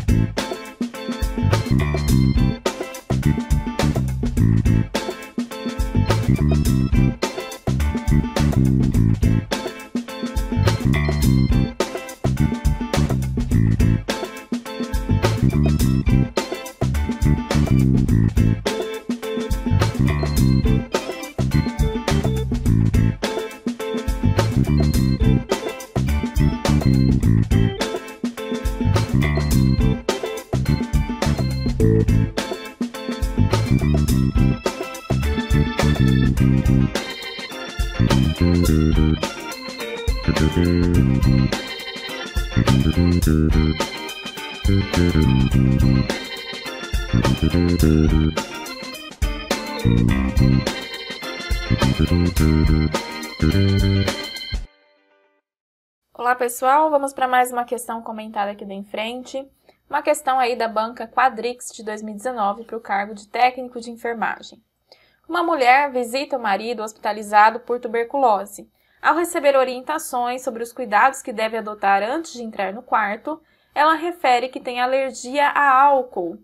Thank you. Olá pessoal, vamos para mais uma questão comentada aqui da em frente. Uma questão aí da banca Quadrix de 2019 para o cargo de técnico de enfermagem. Uma mulher visita o marido hospitalizado por tuberculose. Ao receber orientações sobre os cuidados que deve adotar antes de entrar no quarto, ela refere que tem alergia a álcool.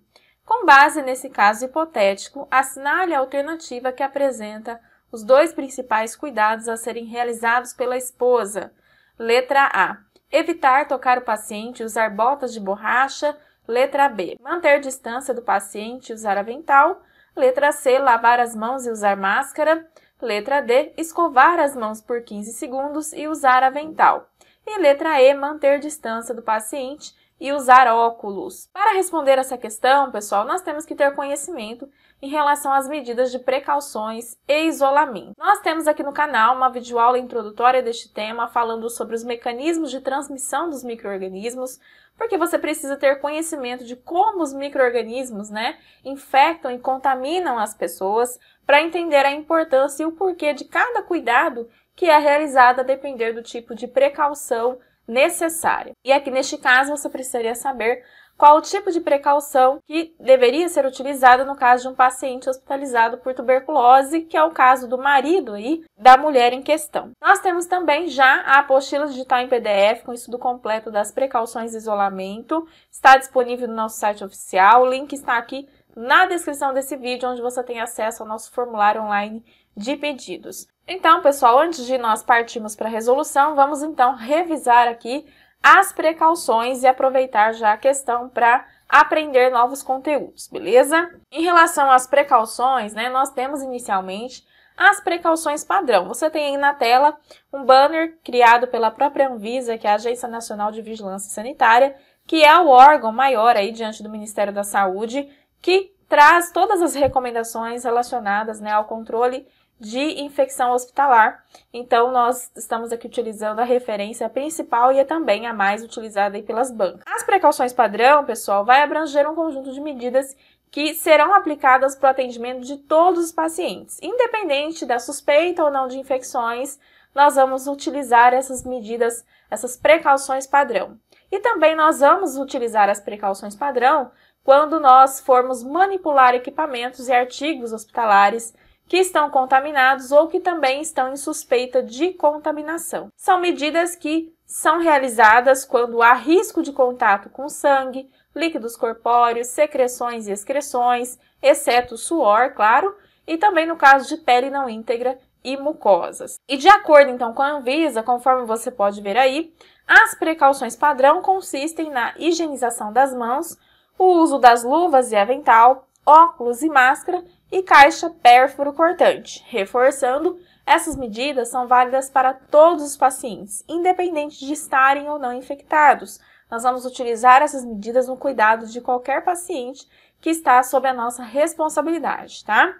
Com base nesse caso hipotético, assinale a alternativa que apresenta os dois principais cuidados a serem realizados pela esposa. Letra A: evitar tocar o paciente e usar botas de borracha. Letra B: manter distância do paciente e usar avental. Letra C, lavar as mãos e usar máscara. Letra D, escovar as mãos por 15 segundos e usar avental. E letra E, manter distância do paciente e usar óculos. Para responder essa questão, pessoal, nós temos que ter conhecimento em relação às medidas de precauções e isolamento. Nós temos aqui no canal uma videoaula introdutória deste tema falando sobre os mecanismos de transmissão dos micro-organismos, porque você precisa ter conhecimento de como os microrganismos, né, infectam e contaminam as pessoas para entender a importância e o porquê de cada cuidado que é realizado a depender do tipo de precaução necessária. E aqui neste caso você precisaria saber qual o tipo de precaução que deveria ser utilizada no caso de um paciente hospitalizado por tuberculose, que é o caso do marido aí da mulher em questão. Nós temos também já a apostila digital em PDF com estudo completo das precauções de isolamento, está disponível no nosso site oficial, o link está aqui na descrição desse vídeo, onde você tem acesso ao nosso formulário online de pedidos. Então, pessoal, antes de nós partirmos para a resolução, vamos então revisar aqui as precauções e aproveitar já a questão para aprender novos conteúdos, beleza? Em relação às precauções, né, nós temos inicialmente as precauções padrão. Você tem aí na tela um banner criado pela própria Anvisa, que é a Agência Nacional de Vigilância Sanitária, que é o órgão maior aí diante do Ministério da Saúde, que traz todas as recomendações relacionadas né, ao controle de infecção hospitalar. Então, nós estamos aqui utilizando a referência principal e é também a mais utilizada pelas bancas. As precauções padrão, pessoal, vai abranger um conjunto de medidas que serão aplicadas para o atendimento de todos os pacientes. Independente da suspeita ou não de infecções, nós vamos utilizar essas medidas, essas precauções padrão. E também nós vamos utilizar as precauções padrão quando nós formos manipular equipamentos e artigos hospitalares que estão contaminados ou que também estão em suspeita de contaminação. São medidas que são realizadas quando há risco de contato com sangue, líquidos corpóreos, secreções e excreções, exceto suor, claro, e também no caso de pele não íntegra e mucosas. E de acordo então com a Anvisa, conforme você pode ver aí, as precauções padrão consistem na higienização das mãos, o uso das luvas e avental, óculos e máscara e caixa pérfuro cortante. Reforçando, essas medidas são válidas para todos os pacientes, independente de estarem ou não infectados. Nós vamos utilizar essas medidas no cuidado de qualquer paciente que está sob a nossa responsabilidade, tá?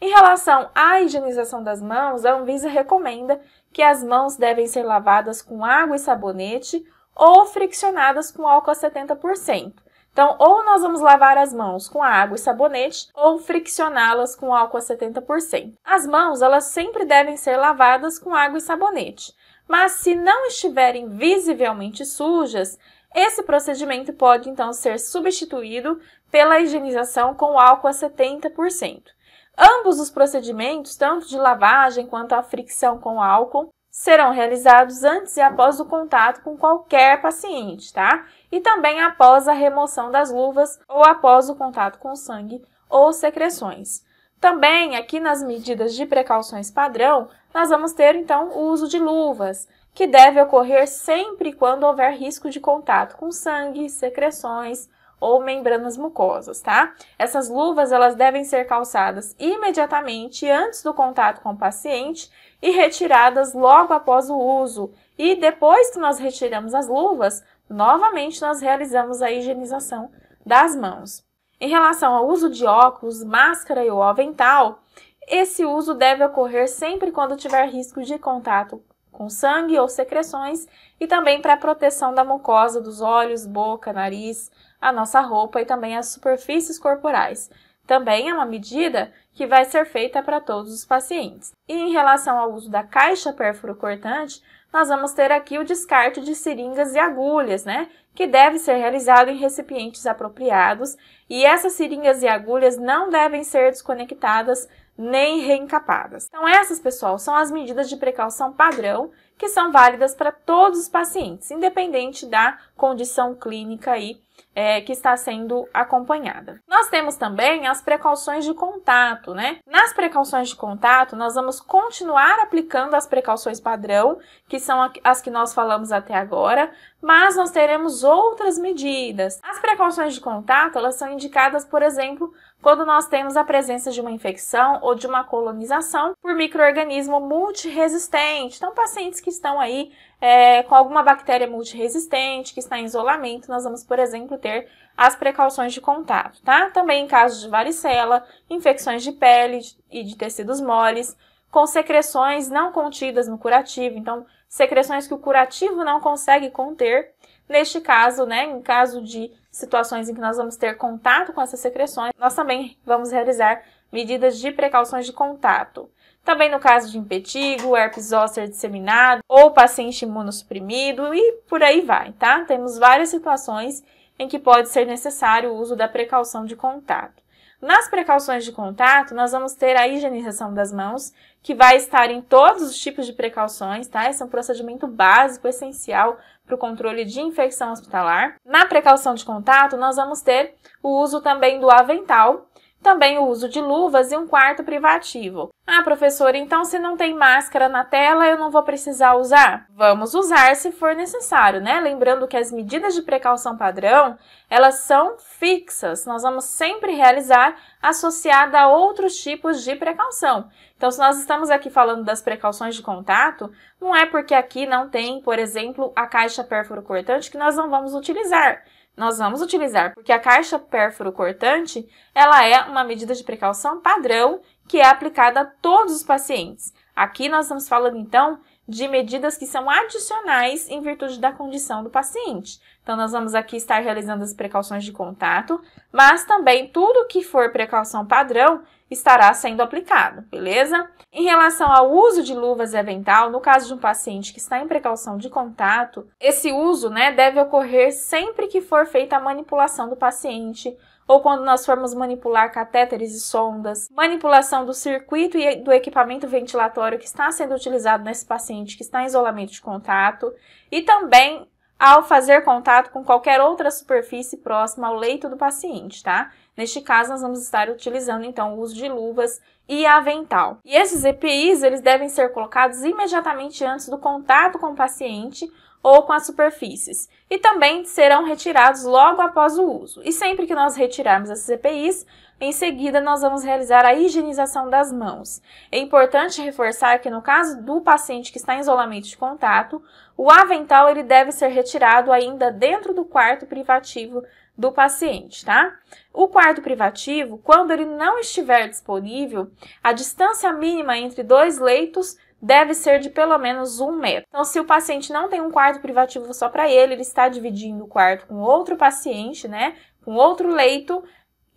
Em relação à higienização das mãos, a Anvisa recomenda que as mãos devem ser lavadas com água e sabonete ou friccionadas com álcool a 70%. Então, ou nós vamos lavar as mãos com água e sabonete, ou friccioná-las com álcool a 70%. As mãos, elas sempre devem ser lavadas com água e sabonete, mas se não estiverem visivelmente sujas, esse procedimento pode então ser substituído pela higienização com álcool a 70%. Ambos os procedimentos, tanto de lavagem quanto a fricção com álcool, serão realizados antes e após o contato com qualquer paciente, tá? E também após a remoção das luvas ou após o contato com sangue ou secreções. Também aqui nas medidas de precauções padrão, nós vamos ter então o uso de luvas, que deve ocorrer sempre quando houver risco de contato com sangue, secreções ou membranas mucosas, tá? Essas luvas elas devem ser calçadas imediatamente antes do contato com o paciente e retiradas logo após o uso. E depois que nós retiramos as luvas, novamente nós realizamos a higienização das mãos. Em relação ao uso de óculos, máscara e o avental, esse uso deve ocorrer sempre quando tiver risco de contato com sangue ou secreções e também para a proteção da mucosa dos olhos, boca, nariz, a nossa roupa e também as superfícies corporais. Também é uma medida que vai ser feita para todos os pacientes. E em relação ao uso da caixa perfurocortante, nós vamos ter aqui o descarte de seringas e agulhas, né? Que deve ser realizado em recipientes apropriados e essas seringas e agulhas não devem ser desconectadas nem reencapadas. Então, essas, pessoal, são as medidas de precaução padrão que são válidas para todos os pacientes, independente da condição clínica aí é, que está sendo acompanhada. Nós temos também as precauções de contato, né? Nas precauções de contato, nós vamos continuar aplicando as precauções padrão, que são as que nós falamos até agora, mas nós teremos outras medidas. As precauções de contato, elas são indicadas, por exemplo, quando nós temos a presença de uma infecção ou de uma colonização por microorganismo multiresistente. Então, pacientes que estão aí é, com alguma bactéria multiresistente que está em isolamento, nós vamos, por exemplo, ter as precauções de contato, tá? Também em casos de varicela, infecções de pele e de tecidos moles, com secreções não contidas no curativo, então secreções que o curativo não consegue conter. Neste caso, né, em caso de situações em que nós vamos ter contato com essas secreções, nós também vamos realizar medidas de precauções de contato também no caso de impetigo, herpes zoster disseminado ou paciente imunossuprimido e por aí vai, tá? Temos várias situações em que pode ser necessário o uso da precaução de contato. Nas precauções de contato, nós vamos ter a higienização das mãos, que vai estar em todos os tipos de precauções, tá? Esse é um procedimento básico, essencial para o controle de infecção hospitalar. Na precaução de contato, nós vamos ter o uso também do avental, também o uso de luvas e um quarto privativo. Ah, professora, então se não tem máscara na tela, eu não vou precisar usar? Vamos usar se for necessário, né? Lembrando que as medidas de precaução padrão, elas são fixas. Nós vamos sempre realizar associada a outros tipos de precaução. Então, se nós estamos aqui falando das precauções de contato, não é porque aqui não tem, por exemplo, a caixa perfuro cortante que nós não vamos utilizar nós vamos utilizar, porque a caixa pérfuro cortante, ela é uma medida de precaução padrão que é aplicada a todos os pacientes. Aqui nós estamos falando então de medidas que são adicionais em virtude da condição do paciente. Então, nós vamos aqui estar realizando as precauções de contato, mas também tudo que for precaução padrão estará sendo aplicado, beleza? Em relação ao uso de luvas e avental, no caso de um paciente que está em precaução de contato, esse uso né, deve ocorrer sempre que for feita a manipulação do paciente, ou quando nós formos manipular catéteres e sondas, manipulação do circuito e do equipamento ventilatório que está sendo utilizado nesse paciente que está em isolamento de contato, e também ao fazer contato com qualquer outra superfície próxima ao leito do paciente, tá? Neste caso, nós vamos estar utilizando então o uso de luvas e avental. E esses EPIs, eles devem ser colocados imediatamente antes do contato com o paciente ou com as superfícies, e também serão retirados logo após o uso. E sempre que nós retirarmos esses EPIs, em seguida nós vamos realizar a higienização das mãos. É importante reforçar que no caso do paciente que está em isolamento de contato, o avental ele deve ser retirado ainda dentro do quarto privativo do paciente, tá? O quarto privativo, quando ele não estiver disponível, a distância mínima entre dois leitos deve ser de pelo menos um metro. Então, se o paciente não tem um quarto privativo só para ele, ele está dividindo o quarto com outro paciente, né? Com outro leito,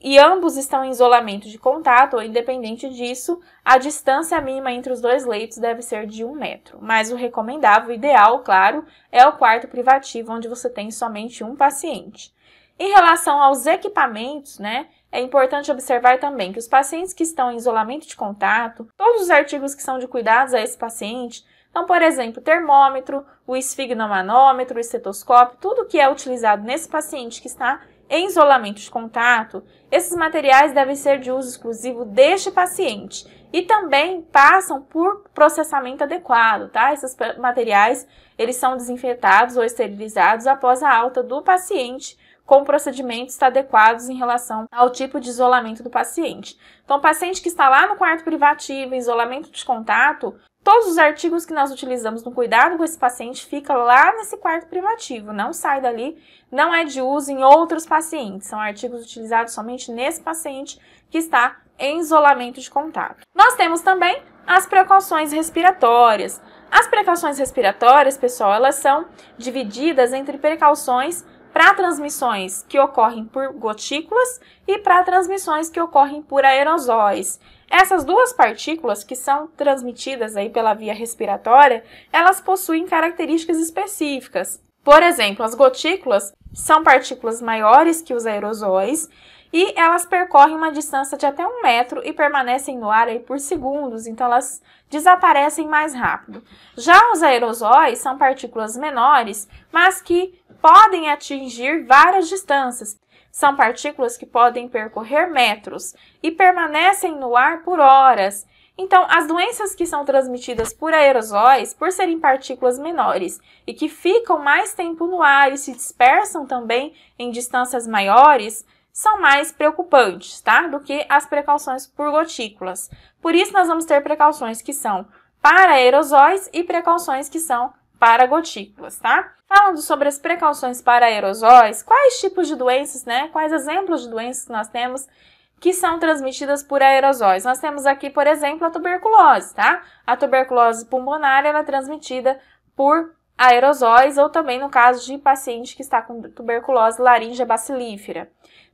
e ambos estão em isolamento de contato, ou independente disso, a distância mínima entre os dois leitos deve ser de um metro. Mas o recomendável, o ideal, claro, é o quarto privativo, onde você tem somente um paciente. Em relação aos equipamentos, né? É importante observar também que os pacientes que estão em isolamento de contato, todos os artigos que são de cuidados a esse paciente, então, por exemplo, termômetro, o esfignomanômetro, o estetoscópio, tudo que é utilizado nesse paciente que está em isolamento de contato, esses materiais devem ser de uso exclusivo deste paciente e também passam por processamento adequado, tá? Esses materiais eles são desinfetados ou esterilizados após a alta do paciente, com procedimentos adequados em relação ao tipo de isolamento do paciente. Então, o paciente que está lá no quarto privativo, em isolamento de contato, todos os artigos que nós utilizamos no cuidado com esse paciente fica lá nesse quarto privativo, não sai dali, não é de uso em outros pacientes. São artigos utilizados somente nesse paciente que está em isolamento de contato. Nós temos também as precauções respiratórias. As precauções respiratórias, pessoal, elas são divididas entre precauções para transmissões que ocorrem por gotículas e para transmissões que ocorrem por aerosóis. Essas duas partículas que são transmitidas aí pela via respiratória, elas possuem características específicas. Por exemplo, as gotículas são partículas maiores que os aerosóis e elas percorrem uma distância de até um metro e permanecem no ar aí por segundos, então elas desaparecem mais rápido. Já os aerosóis são partículas menores, mas que podem atingir várias distâncias. São partículas que podem percorrer metros e permanecem no ar por horas. Então, as doenças que são transmitidas por aerosóis, por serem partículas menores e que ficam mais tempo no ar e se dispersam também em distâncias maiores, são mais preocupantes, tá? Do que as precauções por gotículas. Por isso, nós vamos ter precauções que são para aerosóis e precauções que são para gotículas, tá? Falando sobre as precauções para aerosóis, quais tipos de doenças, né? Quais exemplos de doenças nós temos que são transmitidas por aerosóis? Nós temos aqui, por exemplo, a tuberculose, tá? A tuberculose pulmonar ela é transmitida por aerosóis ou também no caso de paciente que está com tuberculose laringe é bacilífera.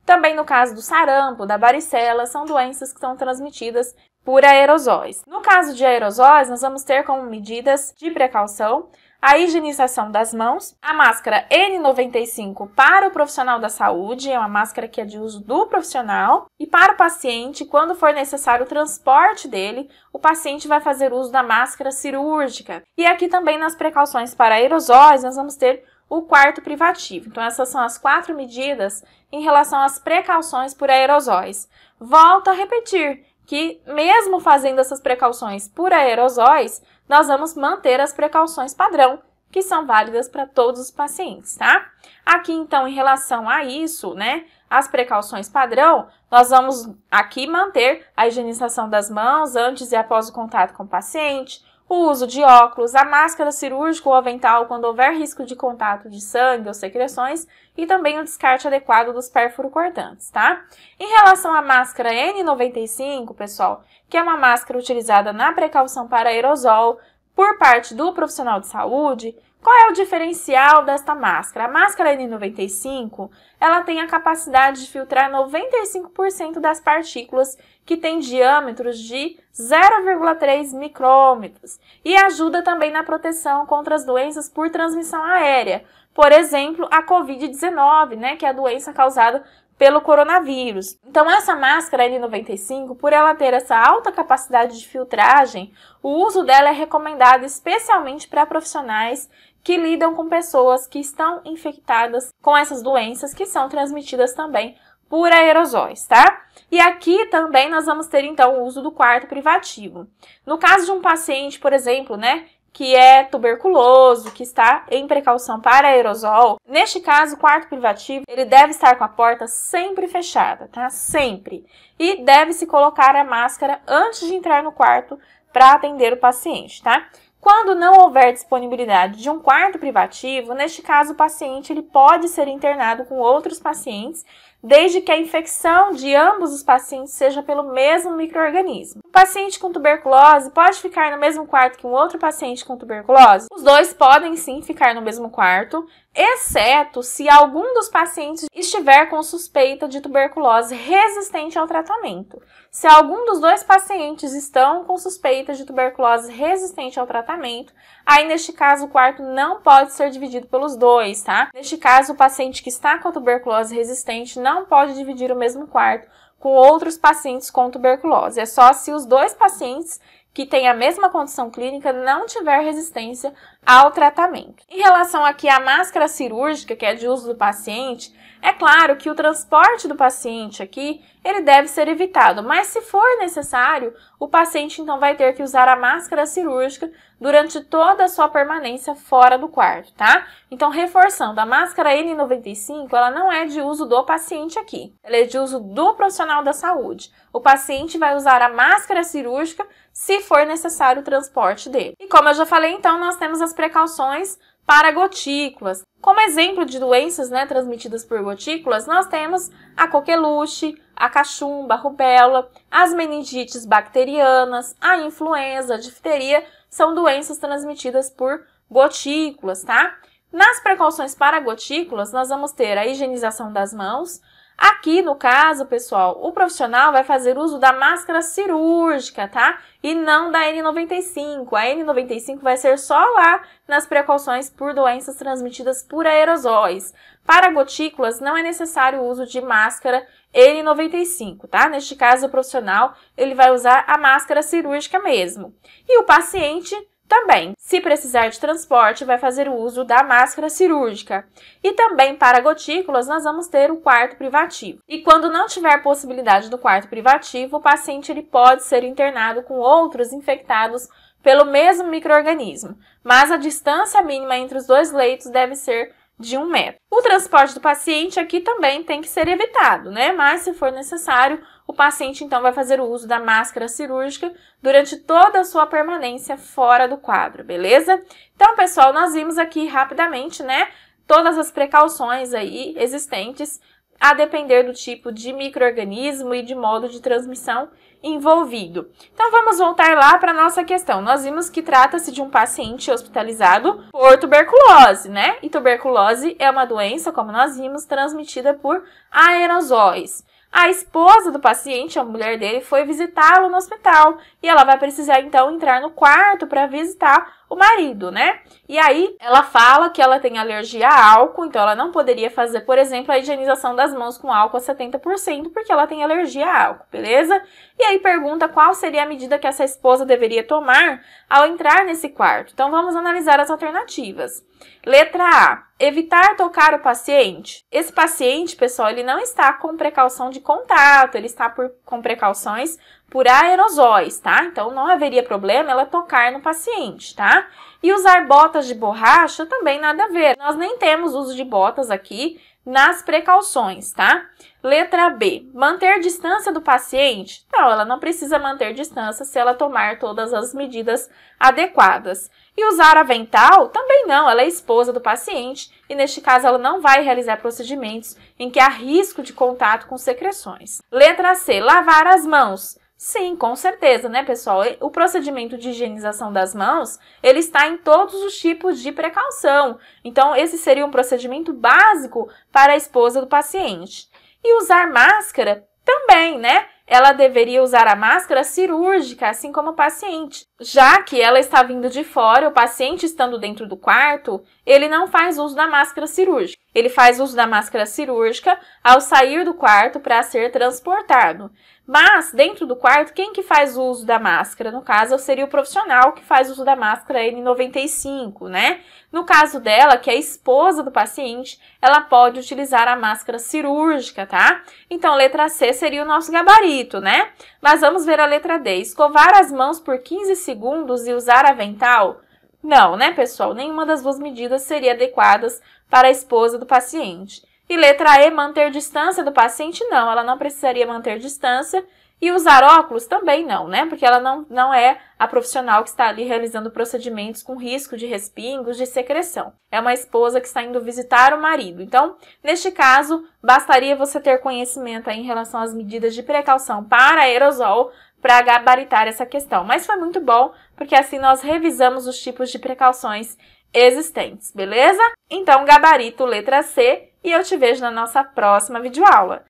Também no caso do sarampo, da varicela, são doenças que são transmitidas por aerosóis. No caso de aerosóis, nós vamos ter como medidas de precaução a higienização das mãos, a máscara N95 para o profissional da saúde, é uma máscara que é de uso do profissional, e para o paciente, quando for necessário o transporte dele, o paciente vai fazer uso da máscara cirúrgica. E aqui também nas precauções para aerosóis, nós vamos ter o quarto privativo. Então, essas são as quatro medidas em relação às precauções por aerosóis. Volto a repetir que, mesmo fazendo essas precauções por aerosóis, nós vamos manter as precauções padrão, que são válidas para todos os pacientes, tá? Aqui, então, em relação a isso, né, as precauções padrão, nós vamos aqui manter a higienização das mãos antes e após o contato com o paciente, o uso de óculos, a máscara cirúrgica ou avental quando houver risco de contato de sangue ou secreções e também o descarte adequado dos cortantes, tá? Em relação à máscara N95, pessoal, que é uma máscara utilizada na precaução para aerosol por parte do profissional de saúde, qual é o diferencial desta máscara? A máscara N95, ela tem a capacidade de filtrar 95% das partículas que têm diâmetros de 0,3 micrômetros e ajuda também na proteção contra as doenças por transmissão aérea, por exemplo, a COVID-19, né, que é a doença causada pelo coronavírus. Então, essa máscara N95, por ela ter essa alta capacidade de filtragem, o uso dela é recomendado especialmente para profissionais que lidam com pessoas que estão infectadas com essas doenças que são transmitidas também por aerosóis, tá? E aqui também nós vamos ter então o uso do quarto privativo. No caso de um paciente, por exemplo, né, que é tuberculoso, que está em precaução para aerosol, neste caso, o quarto privativo, ele deve estar com a porta sempre fechada, tá? Sempre. E deve se colocar a máscara antes de entrar no quarto para atender o paciente, tá? Quando não houver disponibilidade de um quarto privativo, neste caso o paciente ele pode ser internado com outros pacientes, desde que a infecção de ambos os pacientes seja pelo mesmo microorganismo. O paciente com tuberculose pode ficar no mesmo quarto que um outro paciente com tuberculose? Os dois podem sim ficar no mesmo quarto, exceto se algum dos pacientes estiver com suspeita de tuberculose resistente ao tratamento. Se algum dos dois pacientes estão com suspeita de tuberculose resistente ao tratamento, aí neste caso o quarto não pode ser dividido pelos dois, tá? Neste caso, o paciente que está com tuberculose resistente não pode dividir o mesmo quarto com outros pacientes com tuberculose. É só se os dois pacientes que tem a mesma condição clínica não tiver resistência ao tratamento. Em relação aqui à máscara cirúrgica, que é de uso do paciente, é claro que o transporte do paciente aqui, ele deve ser evitado, mas se for necessário, o paciente então vai ter que usar a máscara cirúrgica durante toda a sua permanência fora do quarto, tá? Então, reforçando, a máscara N95, ela não é de uso do paciente aqui, ela é de uso do profissional da saúde. O paciente vai usar a máscara cirúrgica se for necessário o transporte dele. E como eu já falei, então, nós temos as precauções para gotículas. Como exemplo de doenças né, transmitidas por gotículas, nós temos a coqueluche, a cachumba, a rubéola, as meningites bacterianas, a influenza, a difteria, são doenças transmitidas por gotículas, tá? Nas precauções para gotículas, nós vamos ter a higienização das mãos, Aqui, no caso, pessoal, o profissional vai fazer uso da máscara cirúrgica, tá? E não da N95. A N95 vai ser só lá nas precauções por doenças transmitidas por aerosóis. Para gotículas, não é necessário o uso de máscara N95, tá? Neste caso, o profissional, ele vai usar a máscara cirúrgica mesmo. E o paciente também, se precisar de transporte, vai fazer o uso da máscara cirúrgica. E também para gotículas, nós vamos ter o quarto privativo. E quando não tiver possibilidade do quarto privativo, o paciente ele pode ser internado com outros infectados pelo mesmo microorganismo, mas a distância mínima entre os dois leitos deve ser de um metro. O transporte do paciente aqui também tem que ser evitado, né? Mas se for necessário, o paciente então vai fazer o uso da máscara cirúrgica durante toda a sua permanência fora do quadro, beleza? Então, pessoal, nós vimos aqui rapidamente, né, todas as precauções aí existentes a depender do tipo de microorganismo e de modo de transmissão envolvido. Então vamos voltar lá para nossa questão. Nós vimos que trata-se de um paciente hospitalizado por tuberculose, né? E tuberculose é uma doença, como nós vimos, transmitida por aerosóis. A esposa do paciente, a mulher dele, foi visitá-lo no hospital e ela vai precisar então entrar no quarto para visitar o marido, né? E aí ela fala que ela tem alergia a álcool, então ela não poderia fazer, por exemplo, a higienização das mãos com álcool a 70%, porque ela tem alergia a álcool, beleza? E aí pergunta qual seria a medida que essa esposa deveria tomar ao entrar nesse quarto. Então vamos analisar as alternativas. Letra A: evitar tocar o paciente. Esse paciente, pessoal, ele não está com precaução de contato, ele está por, com precauções por aerosóis, tá? Então não haveria problema ela tocar no paciente, tá? E usar botas de borracha também nada a ver. Nós nem temos uso de botas aqui nas precauções, tá? Letra B. Manter distância do paciente? Não, ela não precisa manter distância se ela tomar todas as medidas adequadas. E usar avental? Também não, ela é esposa do paciente e, neste caso, ela não vai realizar procedimentos em que há risco de contato com secreções. Letra C. Lavar as mãos. Sim, com certeza, né, pessoal? O procedimento de higienização das mãos, ele está em todos os tipos de precaução. Então, esse seria um procedimento básico para a esposa do paciente. E usar máscara também, né? Ela deveria usar a máscara cirúrgica, assim como o paciente, já que ela está vindo de fora, o paciente estando dentro do quarto, ele não faz uso da máscara cirúrgica. Ele faz uso da máscara cirúrgica ao sair do quarto para ser transportado. Mas, dentro do quarto, quem que faz uso da máscara? No caso, seria o profissional que faz uso da máscara N95, né? No caso dela, que é a esposa do paciente, ela pode utilizar a máscara cirúrgica, tá? Então, letra C seria o nosso gabarito, né? Mas vamos ver a letra D. Escovar as mãos por 15 segundos e usar avental? Não, né, pessoal? Nenhuma das duas medidas seria adequadas para a esposa do paciente. E letra E, manter distância do paciente? Não, ela não precisaria manter distância. E usar óculos também não, né? Porque ela não, não é a profissional que está ali realizando procedimentos com risco de respingos, de secreção. É uma esposa que está indo visitar o marido. Então, neste caso, bastaria você ter conhecimento em relação às medidas de precaução para aerosol para gabaritar essa questão. Mas foi muito bom, porque assim nós revisamos os tipos de precauções existentes, beleza? Então, gabarito letra C e eu te vejo na nossa próxima videoaula.